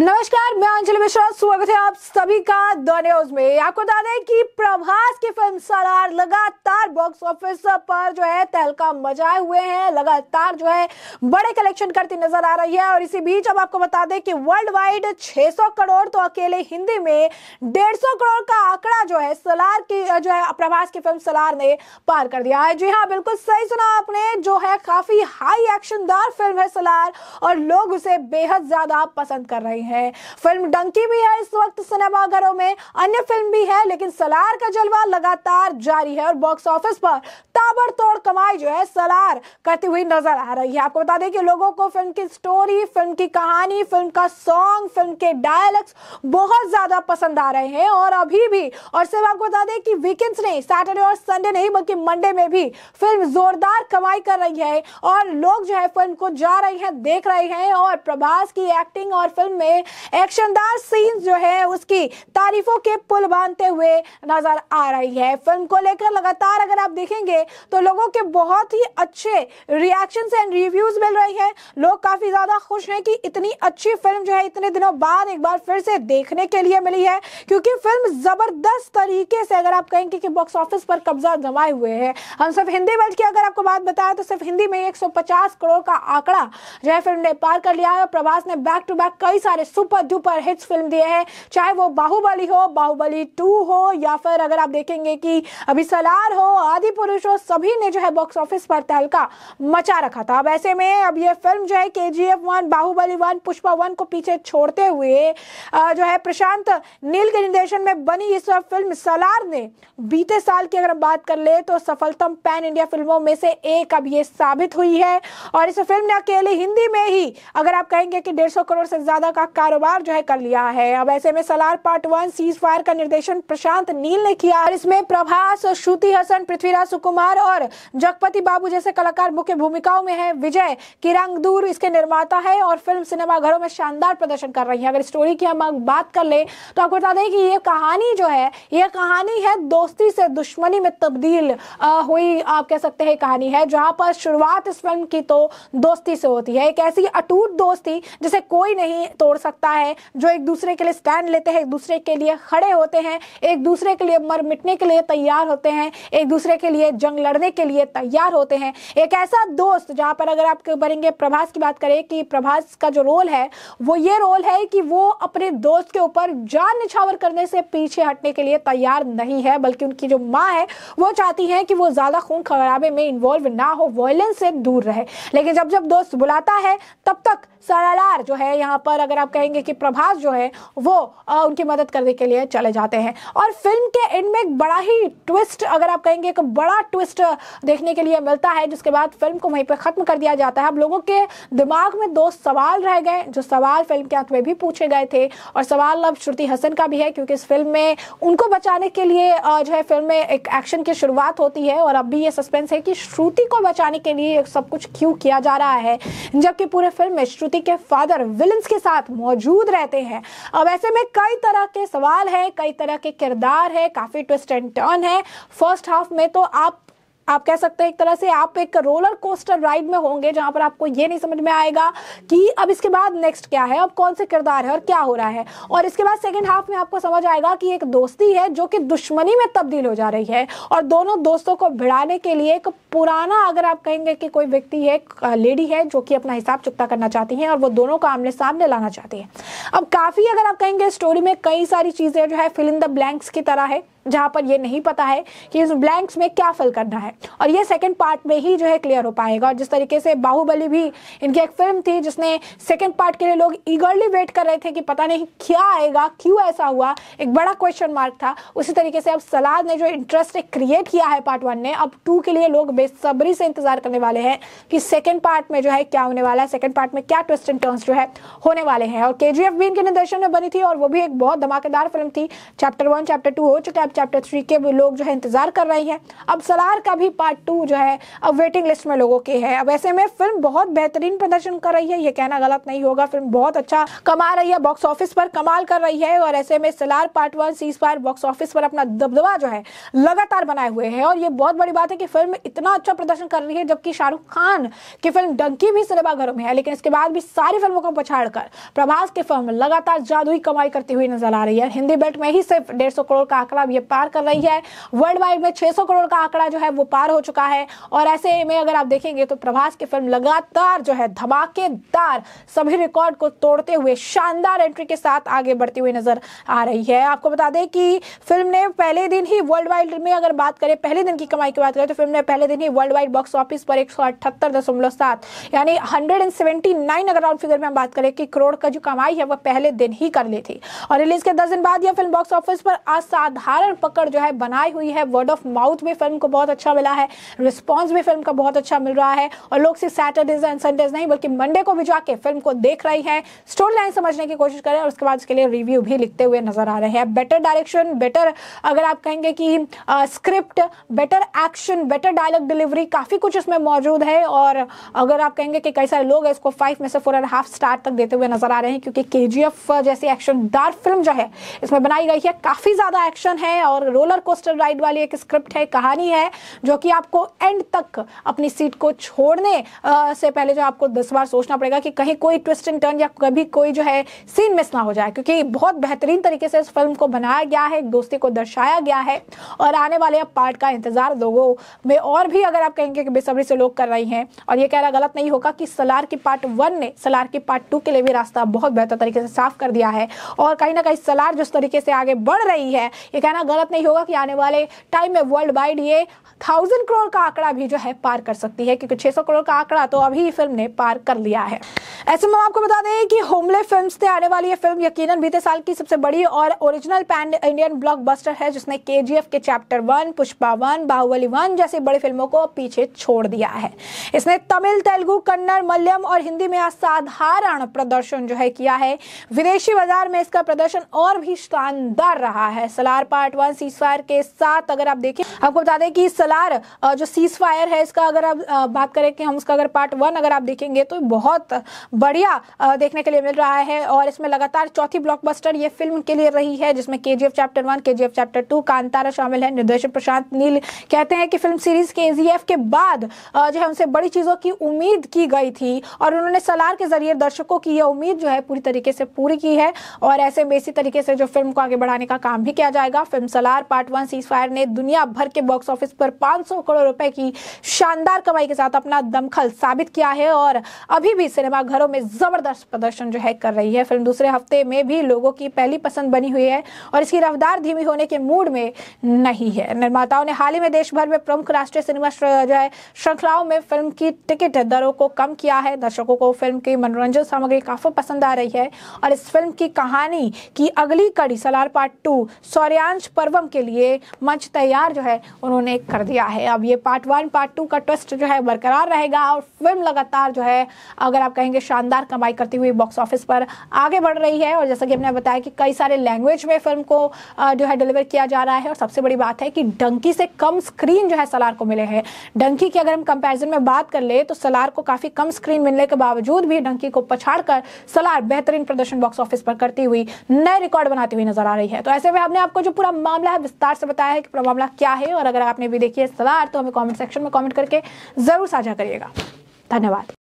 नमस्कार मैं अंजलि मिश्रा स्वागत है आप सभी का द न्यूज में आपको बता दें कि प्रभास की फिल्म सलार लगातार बॉक्स ऑफिस पर जो है तहलका मचाए हुए हैं लगातार जो है बड़े कलेक्शन करती नजर आ रही है और इसी बीच अब आपको बता दें कि वर्ल्ड वाइड 600 करोड़ तो अकेले हिंदी में डेढ़ सौ करोड़ का आंकड़ा जो है सलार की जो है प्रभास की फिल्म सलार ने पार कर दिया है जी हाँ बिल्कुल सही सुना आपने जो है काफी हाई एक्शनदार फिल्म है सलार और लोग उसे बेहद ज्यादा पसंद कर रहे हैं है फिल्म डंकी भी है इस वक्त सिनेमाघरों में अन्य फिल्म भी है लेकिन सलार का जलवा लगातार जारी है और बॉक्स ऑफिस पर ताबड़तोड़ कमाई जो है सलार करती हुई नजर आ रही है आपको बता दें कि लोगों को फिल्म की स्टोरी फिल्म की कहानी फिल्म का सॉन्ग फिल्म के डायलॉग्स बहुत ज्यादा पसंद आ रहे हैं और अभी भी और सिर्फ आपको बता दें कि वीकेंड्स नहीं सैटरडे और संडे नहीं बल्कि मंडे में भी फिल्म जोरदार कमाई कर रही है और लोग जो है फिल्म को जा रहे हैं देख रहे हैं और प्रभास की एक्टिंग और फिल्म में में एक्शनदार सीन जो है उसकी तारीफों के पुल बांधते हुए नजर आ रही है फिल्म को लेकर लगातार अगर आप देखेंगे तो लोगों के बहुत ही अच्छे रिएक्शन एंड रिव्यूज मिल रही है लोग काफी ज्यादा खुश हैं कि इतनी अच्छी फिल्म जो है इतने दिनों बाद एक बार फिर से देखने के लिए मिली है क्योंकि फिल्म जबरदस्त तरीके से अगर आप कहेंगे कि बॉक्स ऑफिस पर कब्जा जमाए हुए हैं हम सिर्फ हिंदी वर्ल्ड की अगर आपको बात बताया तो सिर्फ हिंदी में 150 करोड़ का आंकड़ा जो है फिल्म ने पार कर लिया है और प्रभास ने बैक टू बैक कई सारे सुपर डुपर हिट्स फिल्म दिए हैं चाहे वो बाहुबली हो बाहुबली टू हो या फिर अगर आप देखेंगे कि अभी सलार हो आदि पुरुष हो सभी ने जो है बॉक्स ऑफिस पर तहलका मचा रखा था अब ऐसे में अब ये फिल्म जो है K G F one Baahubali one Pushpa one को पीछे छोड़ते हुए जो है प्रशांत नील के निर्देशन में बनी इस फिल्म सलार ने बीते साल की अगर बात कर ले तो सफलतम पैन इंडिया फिल्मों में से एक अब ये साबित हुई है और इस फिल्म ने अकेले हिंदी में ही अगर आप कहेंगे कि डेढ़ करोड़ से ज्यादा का कारोबार जो है कर लिया है अब ऐसे में Salaar part one cease fire का निर्देशन प्रशांत नील ने किया और इसमें प्रभास श्रुति हसन पृथ्वीराज सुकुमार और जगपति बाबू जैसे कलाकार मुख्य भूमिकाओं में है विजय दूर इसके निर्माता है और फिल्म सिनेमा घरों में शानदार प्रदर्शन कर रही है अगर स्टोरी की हम बात कर ले तो आपको बता दें कि ये कहानी जो है ये कहानी है दोस्ती से दुश्मनी में तब्दील हुई आप कह सकते हैं कहानी है जहां पर शुरुआत इस फिल्म की तो दोस्ती से होती है एक ऐसी अटूट दोस्ती जिसे कोई नहीं तोड़ सकता सकता है जो एक दूसरे के लिए स्टैंड लेते हैं एक दूसरे के लिए खड़े होते हैं एक दूसरे के लिए मर मिटने के लिए तैयार होते हैं एक दूसरे के लिए जंग लड़ने के लिए तैयार होते हैं एक ऐसा दोस्त जहां पर अगर आप बनेंगे प्रभास की बात करें कि प्रभास का जो रोल है वो ये रोल है कि वो अपने दोस्त के ऊपर जान निछावर करने से पीछे हटने के लिए तैयार नहीं है बल्कि उनकी जो माँ है वो चाहती है कि वो ज़्यादा खून खराबे में इन्वॉल्व ना हो वॉयलेंस से दूर रहे लेकिन जब जब दोस्त बुलाता है तब तक सरलार जो है यहाँ पर अगर आप आप कहेंगे कि प्रभास जो है वो आ, उनकी मदद करने के लिए चले जाते हैं और फिल्म के एंड में एक बड़ा ही ट्विस्ट अगर आप कहेंगे एक बड़ा ट्विस्ट देखने के लिए मिलता है जिसके बाद फिल्म को वहीं पर ख़त्म कर दिया जाता है अब लोगों के दिमाग में दो सवाल रह गए जो सवाल फिल्म के अंत में भी पूछे गए थे और सवाल अब श्रुति हसन का भी है क्योंकि इस फिल्म में उनको बचाने के लिए जो है फिल्म में एक एक्शन की शुरुआत होती है और अब भी ये सस्पेंस है कि श्रुति को बचाने के लिए सब कुछ क्यों किया जा रहा है जबकि पूरे फिल्म में श्रुति के फादर विलन्स के साथ मौजूद रहते हैं अब ऐसे में कई तरह के सवाल हैं कई तरह के किरदार है काफ़ी ट्विस्ट एंड टर्न है फर्स्ट हाफ में तो आप आप कह सकते हैं एक तरह से आप एक रोलर कोस्टर राइड में होंगे जहां पर आपको ये नहीं समझ में आएगा कि अब इसके बाद नेक्स्ट क्या है अब कौन से किरदार है और क्या हो रहा है और इसके बाद सेकेंड हाफ में आपको समझ आएगा कि एक दोस्ती है जो कि दुश्मनी में तब्दील हो जा रही है और दोनों दोस्तों को भिड़ाने के लिए एक पुराना अगर आप कहेंगे कि कोई व्यक्ति है लेडी है जो कि अपना हिसाब चुकता करना चाहती है और वो दोनों को आमने सामने लाना चाहती है अब काफ़ी अगर आप कहेंगे स्टोरी में कई सारी चीज़ें जो है फिल इन द ब्लैंक्स की तरह है जहां पर ये नहीं पता है कि इस ब्लैंक्स में क्या फिल करना है और ये सेकंड पार्ट में ही जो है क्लियर हो पाएगा और जिस तरीके से बाहुबली भी इनकी एक फिल्म थी जिसने सेकंड पार्ट के लिए लोग ईगरली वेट कर रहे थे कि पता नहीं क्या आएगा क्यों ऐसा हुआ एक बड़ा क्वेश्चन मार्क था उसी तरीके से अब सलाद ने जो इंटरेस्ट क्रिएट किया है पार्ट वन ने अब टू के लिए लोग बेसब्री से इंतजार करने वाले हैं कि सेकेंड पार्ट में जो है क्या होने वाला है सेकेंड पार्ट में क्या ट्विस्ट एंड टर्न्स जो है होने वाले हैं और के भी इनके निर्देशन में बनी थी और वो भी एक बहुत धमाकेदार फिल्म थी चैप्टर वन चैप्टर टू हो चुके है चैप्टर थ्री के भी लोग जो है इंतज़ार कर रही हैं अब सलार का भी पार्ट टू जो है अब वेटिंग लिस्ट में लोगों के है अब ऐसे में फिल्म बहुत बेहतरीन प्रदर्शन कर रही है ये कहना गलत नहीं होगा फिल्म बहुत अच्छा कमा रही है बॉक्स ऑफिस पर कमाल कर रही है और ऐसे में Salaar part one cease fire box office पर अपना दबदबा जो है लगातार बनाए हुए है और ये बहुत बड़ी बात है कि फिल्म इतना अच्छा प्रदर्शन कर रही है जबकि शाहरुख खान की फिल्म डंकी भी सिनेमाघरों में है लेकिन इसके बाद भी सारी फिल्मों को पछाड़ कर प्रभास की फिल्म लगातार जादुई कमाई करती हुई नजर आ रही है हिंदी बेल्ट में ही सिर्फ डेढ़ सौ करोड़ का आंकड़ा भी पार कर रही है वर्ल्ड वाइड में 600 करोड़ का आंकड़ा जो है वो पार हो चुका है और ऐसे में अगर आप देखेंगे तो प्रभास की फिल्म लगातार जो है धमाकेदार सभी रिकॉर्ड को तोड़ते हुए शानदार एंट्री के साथ आगे बढ़ती हुई नजर आ रही है आपको बता दें कि फिल्म ने पहले दिन ही वर्ल्ड वाइड में अगर बात करें पहले दिन की कमाई की बात करें तो फिल्म ने पहले दिन ही वर्ल्ड वाइड बॉक्स ऑफिस पर एक यानी हंड्रेड अगर राउंड फिगर में हम बात करें कि करोड़ का जो कमाई है वह पहले दिन ही कर ली थी और रिलीज के दस दिन बाद यह फिल्म बॉक्स ऑफिस पर असाधारण पकड़ पकड़ जो है बनाई हुई है वर्ड ऑफ माउथ भी फिल्म को बहुत अच्छा मिला है रिस्पॉन्स भी फिल्म का बहुत अच्छा मिल रहा है और लोग सिर्फ सैटरडेज एंड संडेज नहीं बल्कि मंडे को भी जाके फिल्म को देख रही है स्टोरी लाइन समझने की कोशिश करें और उसके बाद उसके लिए रिव्यू भी लिखते हुए नजर आ रहे हैं बेटर डायरेक्शन बेटर अगर आप कहेंगे कि script better action better dialogue delivery काफ़ी कुछ उसमें मौजूद है और अगर आप कहेंगे कि कई सारे लोग है इसको फाइव में से फोर एंड हाफ स्टार तक देते हुए नजर आ रहे हैं क्योंकि के जैसी एक्शन दार फिल्म जो है इसमें बनाई गई है काफ़ी ज़्यादा एक्शन है है और रोलर कोस्टर राइड वाली एक स्क्रिप्ट है कहानी है जो कि आपको एंड तक अपनी सीट को छोड़ने से पहले जो आपको दस बार सोचना पड़ेगा कि कहीं कोई ट्विस्ट एंड टर्न या कभी कोई जो है सीन मिस ना हो जाए क्योंकि बहुत बेहतरीन तरीके से इस फिल्म को बनाया गया है दोस्ती को दर्शाया गया है और आने वाले अब पार्ट का इंतजार लोगों में और भी अगर आप कहेंगे कि बेसब्री से लोग कर रहे हैं और ये कहना गलत नहीं होगा कि सलार की पार्ट वन ने सलार की पार्ट टू के लिए भी रास्ता बहुत बेहतर तरीके से साफ कर दिया है और कहीं ना कहीं सलार जिस तरीके से आगे बढ़ रही है ये कहना गलत नहीं होगा कि आने वाले टाइम में वर्ल्ड वाइड ये थाउजेंड करोड़ का आंकड़ा भी जो है पार कर सकती है क्योंकि 600 करोड़ का आंकड़ा तो अभी फिल्म ने पार कर लिया है ऐसे में आपको बता दें कि होमले फिल्म से आने वाली ये फिल्म यकीनन बीते साल की सबसे बड़ी और ओरिजिनल पैन इंडियन ब्लॉकबस्टर है जिसने के के chapter one Pushpa one Baahubali one जैसी बड़ी फिल्मों को पीछे छोड़ दिया है इसने तमिल तेलुगु कन्नड़ मलयालम और हिंदी में असाधारण प्रदर्शन जो है किया है विदेशी बाजार में इसका प्रदर्शन और भी शानदार रहा है Salaar part one cease fire के साथ अगर आप देखें आपको बता दें कि सलार जो सीज फायर है इसका अगर आप बात करें कि हम उसका अगर पार्ट वन अगर आप देखेंगे तो बहुत बढ़िया देखने के लिए मिल रहा है और इसमें लगातार चौथी ब्लॉकबस्टर ये फिल्म के लिए रही है जिसमें K chapter one K chapter two Kantara शामिल है निर्देशक प्रशांत नील कहते हैं कि फिल्म सीरीज के के बाद जो है उनसे बड़ी चीज़ों की उम्मीद की गई थी और उन्होंने सलार के जरिए दर्शकों की यह उम्मीद जो है पूरी तरीके से पूरी की है और ऐसे में इसी तरीके से जो फिल्म को आगे बढ़ाने का काम भी किया जाएगा film Salaar part one cease fire ने दुनिया भर के बॉक्स ऑफिस पर 500 करोड़ रुपए की शानदार कमाई के साथ अपना दमखल साबित किया है और अभी भी सिनेमा घरों में जबरदस्त प्रदर्शन जो है कर रही है फिल्म दूसरे हफ्ते में भी लोगों की पहली पसंद बनी हुई है और इसकी रफ्तार धीमी होने के मूड में नहीं है निर्माताओं ने हाल ही में देश भर में प्रमुख राष्ट्रीय सिनेमा जो है श्रृंखलाओं में फिल्म की टिकट दरों को कम किया है दर्शकों को फिल्म की मनोरंजन सामग्री काफी पसंद आ रही है और इस फिल्म की कहानी की अगली कड़ी सलार पार्ट टू सौर्यांश पर्वम के लिए मंच तैयार जो है उन्होंने कर दिया है अब ये पार्ट वन पार्ट टू का ट्विस्ट जो है बरकरार रहेगा और फिल्म लगातार जो है अगर आप कहेंगे शानदार कमाई करती हुई बॉक्स ऑफिस पर आगे बढ़ रही है और जैसा कि हमने बताया कि कई सारे लैंग्वेज में फिल्म को जो है डिलीवर किया जा रहा है और सबसे बड़ी बात है कि डंकी से कम स्क्रीन जो है सलार को मिले हैं डंकी की अगर हम कंपेरिजन में बात कर ले तो सलार को काफ़ी कम स्क्रीन मिलने के बावजूद भी डंकी को पछाड़ कर सलार बेहतरीन प्रदर्शन बॉक्स ऑफिस पर करती हुई नए रिकॉर्ड बनाती हुई नजर आ रही है तो ऐसे में हमने आपको जो पूरा मामला है विस्तार से बताया है कि मामला क्या है और अगर आपने भी देखी है सलाह तो हमें कॉमेंट सेक्शन में कॉमेंट करके ज़रूर साझा करिएगा धन्यवाद